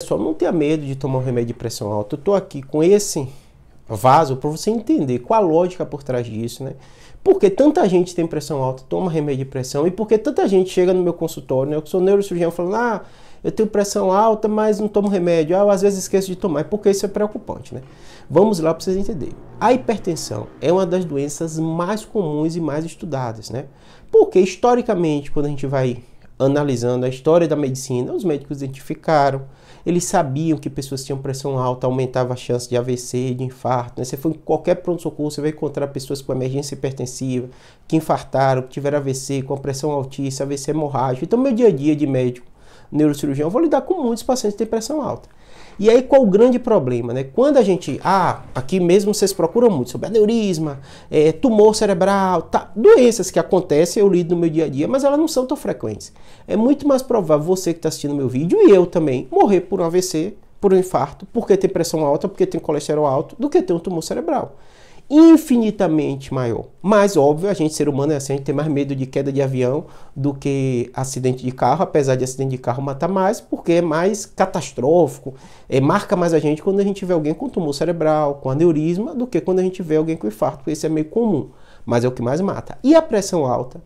Pessoal, não tenha medo de tomar um remédio de pressão alta. Eu estou aqui com esse vaso para você entender qual a lógica por trás disso, né? Porque tanta gente tem pressão alta, toma remédio de pressão e porque tanta gente chega no meu consultório, né? Eu sou neurocirurgião falando, ah, eu tenho pressão alta, mas não tomo remédio. Ah, eu às vezes esqueço de tomar. É porque isso é preocupante, né? Vamos lá para vocês entenderem. A hipertensão é uma das doenças mais comuns e mais estudadas, né? Porque historicamente, quando a gente vai analisando a história da medicina, os médicos identificaram, eles sabiam que pessoas tinham pressão alta aumentava a chance de AVC, de infarto. Né? Você foi em qualquer pronto-socorro, você vai encontrar pessoas com emergência hipertensiva, que infartaram, que tiveram AVC, com pressão altíssima, AVC hemorrágico. Então, meu dia a dia de médico neurocirurgião, eu vou lidar com muitos pacientes que têm pressão alta. E aí qual o grande problema, né? Quando a gente, ah, aqui mesmo vocês procuram muito sobre aneurisma, é, tumor cerebral, tá, doenças que acontecem, eu lido no meu dia a dia, mas elas não são tão frequentes. É muito mais provável você que está assistindo meu vídeo e eu também morrer por um AVC, por um infarto, porque tem pressão alta, porque tem colesterol alto, do que ter um tumor cerebral infinitamente maior. Mas óbvio, a gente ser humano é assim, a gente tem mais medo de queda de avião do que acidente de carro, apesar de acidente de carro matar mais, porque é mais catastrófico, é, marca mais a gente quando a gente vê alguém com tumor cerebral, com aneurisma, do que quando a gente vê alguém com infarto, porque isso é meio comum, mas é o que mais mata. E a pressão alta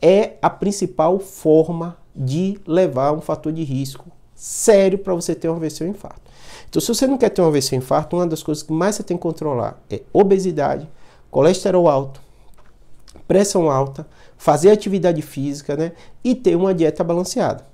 é a principal forma de levar um fator de risco sério para você ter um AVC ou infarto. Então, se você não quer ter um AVC ou infarto, uma das coisas que mais você tem que controlar é obesidade, colesterol alto, pressão alta, fazer atividade física, né? E ter uma dieta balanceada.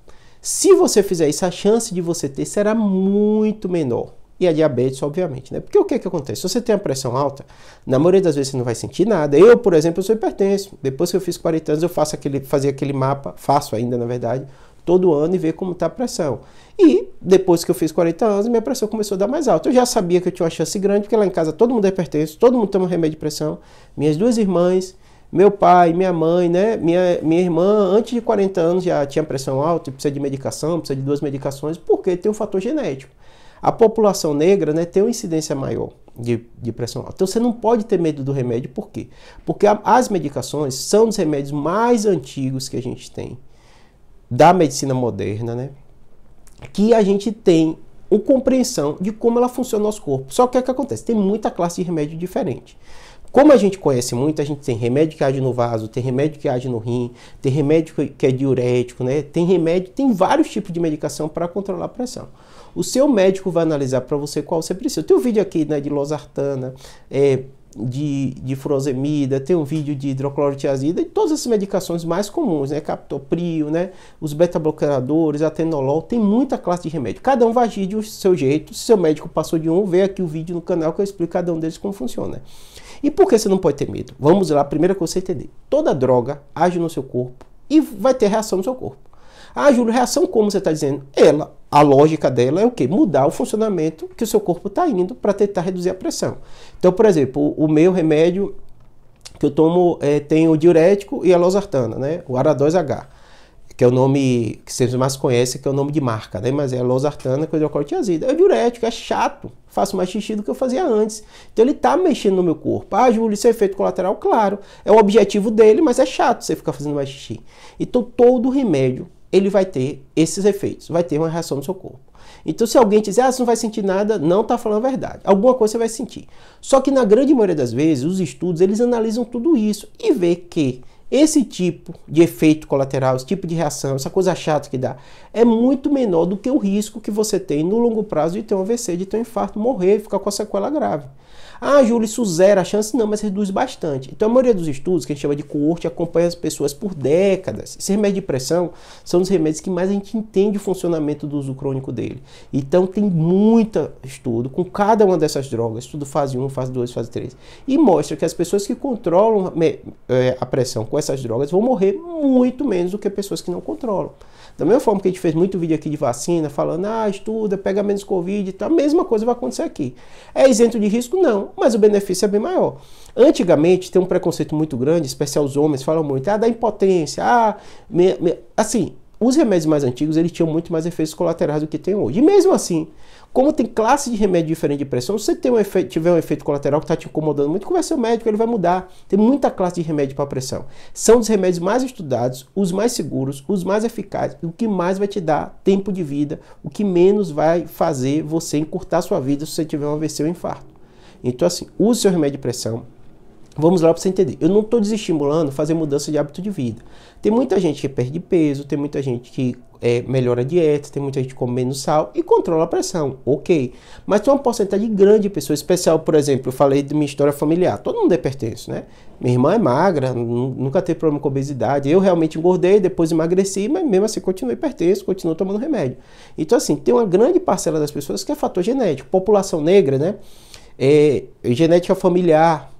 Se você fizer isso, a chance de você ter será muito menor. E a diabetes, obviamente, né? Porque o que é que acontece? Se você tem a pressão alta, na maioria das vezes você não vai sentir nada. Eu, por exemplo, eu sou hipertenso. Depois que eu fiz 40 anos, eu faço aquele, fazia aquele mapa, faço ainda, na verdade, todo ano e ver como está a pressão. E depois que eu fiz 40 anos, minha pressão começou a dar mais alta. Eu já sabia que eu tinha uma chance grande, porque lá em casa todo mundo é hipertenso, todo mundo toma remédio de pressão. Minhas duas irmãs, meu pai, minha mãe, né? Minha, minha irmã, antes de 40 anos, já tinha pressão alta, precisa de medicação, precisa de duas medicações, porque tem um fator genético. A população negra né, tem uma incidência maior de, de pressão alta. Então você não pode ter medo do remédio, por quê? Porque a, as medicações são os remédios mais antigos que a gente tem da medicina moderna, né? Que a gente tem uma compreensão de como ela funciona no nosso corpo. Só que é o é que acontece? Tem muita classe de remédio diferente. Como a gente conhece muito, a gente tem remédio que age no vaso, tem remédio que age no rim, tem remédio que é diurético, né? Tem remédio, tem vários tipos de medicação para controlar a pressão. O seu médico vai analisar para você qual você precisa. Tem um vídeo aqui né, de losartana, é, de, de furosemida, tem um vídeo de hidroclorotiazida e todas essas medicações mais comuns, né? Captopril, né? Os beta-bloqueadores, atenolol, tem muita classe de remédio. Cada um vai agir do seu jeito. Se seu médico passou de um, vê aqui o vídeo no canal que eu explico cada um deles como funciona. E por que você não pode ter medo? Vamos lá, primeiro que é você entender. Toda droga age no seu corpo e vai ter reação no seu corpo. Ah, Júlio, reação como você está dizendo? Ela, a lógica dela é o quê? Mudar o funcionamento que o seu corpo está indo para tentar reduzir a pressão. Então, por exemplo, o meu remédio que eu tomo é, tem o diurético e a losartana, né? O Ara2H, que é o nome que vocês mais conhecem, que é o nome de marca, né? Mas é a losartana com hidrocortiazida. É o diurético, é chato, faço mais xixi do que eu fazia antes. Então ele está mexendo no meu corpo. Ah, Júlio, isso é efeito colateral? Claro, é o objetivo dele, mas é chato você ficar fazendo mais xixi. Então todo remédio ele vai ter esses efeitos, vai ter uma reação no seu corpo. Então, se alguém dizer, ah, você não vai sentir nada, não está falando a verdade. Alguma coisa você vai sentir. Só que na grande maioria das vezes, os estudos, eles analisam tudo isso e vê que esse tipo de efeito colateral, esse tipo de reação, essa coisa chata que dá, é muito menor do que o risco que você tem no longo prazo de ter um AVC, de ter um infarto, morrer e ficar com a sequela grave. Ah, Júlio, isso zera a chance? Não, mas reduz bastante. Então, a maioria dos estudos que a gente chama de coorte acompanha as pessoas por décadas. Esses remédios de pressão são os remédios que mais a gente entende o funcionamento do uso crônico dele. Então, tem muito estudo com cada uma dessas drogas, estudo fase 1, fase 2, fase 3, e mostra que as pessoas que controlam é, a pressão com essas drogas vão morrer muito menos do que pessoas que não controlam. Da mesma forma que a gente fez muito vídeo aqui de vacina, falando, ah, estuda, pega menos Covid e tal, a mesma coisa vai acontecer aqui. É isento de risco? Não, mas o benefício é bem maior. Antigamente tem um preconceito muito grande, especial os homens falam muito, ah, da impotência, ah, me, me, assim, os remédios mais antigos eles tinham muito mais efeitos colaterais do que tem hoje. E mesmo assim, como tem classe de remédio diferente de pressão, se você tem um efeito, tiver um efeito colateral que está te incomodando muito, conversa com o médico, ele vai mudar. Tem muita classe de remédio para pressão. São os remédios mais estudados, os mais seguros, os mais eficazes, o que mais vai te dar tempo de vida, o que menos vai fazer você encurtar sua vida se você tiver um AVC ou um infarto. Então, assim, use seu remédio de pressão, Vamos lá para você entender. Eu não estou desestimulando fazer mudança de hábito de vida. Tem muita gente que perde peso, tem muita gente que é, melhora a dieta, tem muita gente que come menos sal e controla a pressão, ok. Mas tem uma porcentagem grande de pessoas, especial, por exemplo, eu falei de minha história familiar. Todo mundo é pertenço, né? Minha irmã é magra, nunca teve problema com obesidade. Eu realmente engordei, depois emagreci, mas mesmo assim continuei pertenço, continuo tomando remédio. Então, assim, tem uma grande parcela das pessoas que é fator genético. População negra, né? É, genética familiar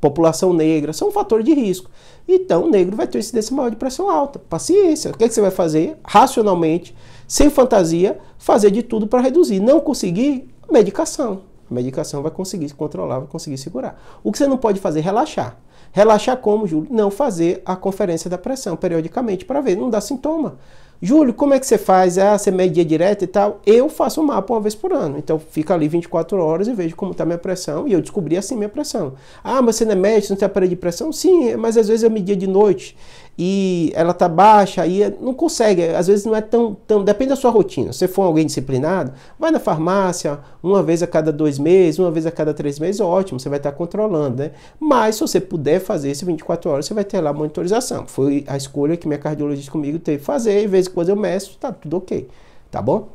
população negra, são um fator de risco. Então, o negro vai ter incidência maior de pressão alta. Paciência. O que, é que você vai fazer? Racionalmente, sem fantasia, fazer de tudo para reduzir. Não conseguir? Medicação. A medicação vai conseguir controlar, vai conseguir segurar. O que você não pode fazer? É relaxar. Relaxar como, Júlio? Não fazer a conferência da pressão periodicamente para ver. Não dá sintoma. Júlio, como é que você faz? Ah, você mede dia direto e tal? Eu faço o um mapa uma vez por ano. Então fica ali 24 horas e vejo como está minha pressão. E eu descobri assim minha pressão. Ah, mas você não é médico, você não tem aparelho de pressão? Sim, mas às vezes eu media de noite e ela está baixa, aí não consegue. Às vezes não é tão, tão. Depende da sua rotina. Se for alguém disciplinado, vai na farmácia uma vez a cada dois meses, uma vez a cada três meses, ótimo, você vai estar tá controlando, né? Mas se você puder fazer esse 24 horas, você vai ter lá monitorização. Foi a escolha que minha cardiologista comigo teve que fazer, e vez coisas eu meço, tá tudo ok, tá bom?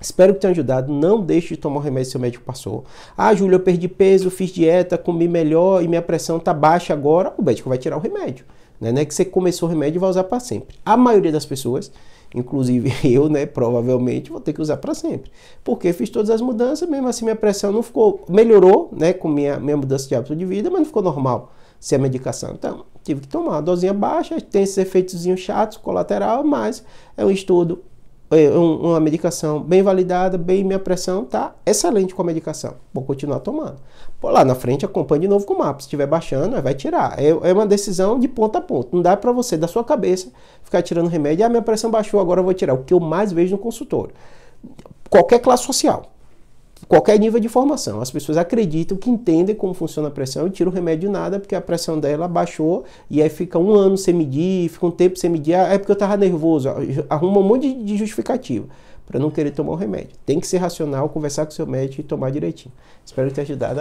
Espero que tenha ajudado. Não deixe de tomar o remédio que seu médico passou. Ah, Júlio, eu perdi peso, fiz dieta, comi melhor e minha pressão tá baixa agora. O médico vai tirar o remédio. Né? Não é que você começou o remédio e vai usar para sempre. A maioria das pessoas, inclusive eu, né, provavelmente vou ter que usar para sempre. Porque fiz todas as mudanças, mesmo assim minha pressão não ficou. Melhorou né, com minha, minha mudança de hábito de vida, mas não ficou normal sem a medicação. Então, tive que tomar uma dosinha baixa, tem esses efeitos chatos, colateral, mas é um estudo, é, é uma medicação bem validada, bem minha pressão tá excelente com a medicação. Vou continuar tomando. Pô, lá na frente acompanha de novo com o mapa. Se estiver baixando, vai tirar. É, é uma decisão de ponta a ponta. Não dá para você, da sua cabeça, ficar tirando remédio. Ah, minha pressão baixou, agora eu vou tirar. O que eu mais vejo no consultório. Qualquer classe social qualquer nível de formação. As pessoas acreditam que entendem como funciona a pressão e tiram o remédio nada, porque a pressão dela baixou e aí fica um ano sem medir, fica um tempo sem medir, ah, é porque eu estava nervoso, ah, arruma um monte de justificativa para não querer tomar o remédio. Tem que ser racional, conversar com seu médico e tomar direitinho. Espero ter ajudado.